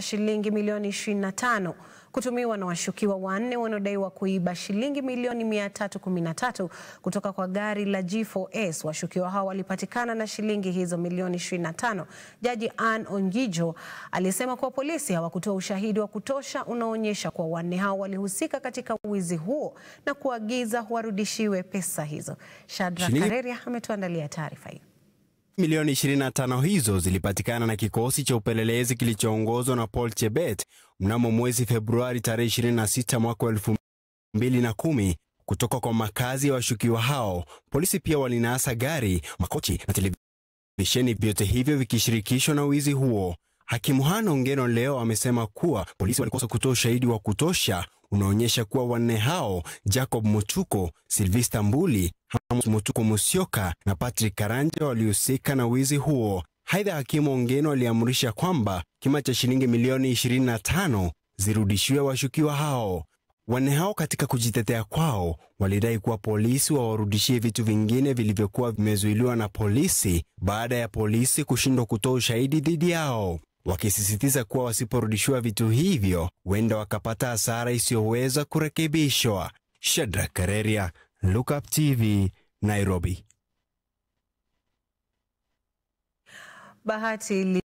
shilingi milioni 25 kutumiwa na washukiwa wanne wanaodaiwa kuiba shilingi milioni 313 kutoka kwa gari la G4S. Washukiwa hao walipatikana na shilingi hizo milioni 25. Jaji Ann Ongijo alisema kuwa polisi hawakutoa ushahidi wa kutosha unaoonyesha kuwa wanne hao walihusika katika wizi huo na kuagiza warudishiwe pesa hizo. Shadrack Kareria ametuandalia taarifa hii. Milioni 25 hizo zilipatikana na kikosi cha upelelezi kilichoongozwa na Paul Chebet mnamo mwezi Februari tarehe 26 mwaka 2010 kutoka kwa makazi ya wa washukiwa hao. Polisi pia walinasa gari, makochi na televisheni, vyote hivyo vikishirikishwa na wizi huo. Hakimu hano ngeno leo amesema kuwa polisi walikosa kutoa ushahidi wa kutosha unaonyesha kuwa wanne hao Jacob Mutuko, Silvista Mbuli, Hamus Mutuku Musyoka na Patrick Karanja walihusika na wizi huo. Aidha, hakimu Ongeno aliamrisha kwamba kima cha shilingi milioni 25 zirudishiwe washukiwa hao. Wanne hao katika kujitetea kwao walidai kuwa polisi wawarudishie vitu vingine vilivyokuwa vimezuiliwa na polisi baada ya polisi kushindwa kutoa ushahidi dhidi yao, wakisisitiza kuwa wasiporudishiwa vitu hivyo huenda wakapata hasara isiyoweza kurekebishwa. Shadrack Kareria, Lookup TV Nairobi. Bahati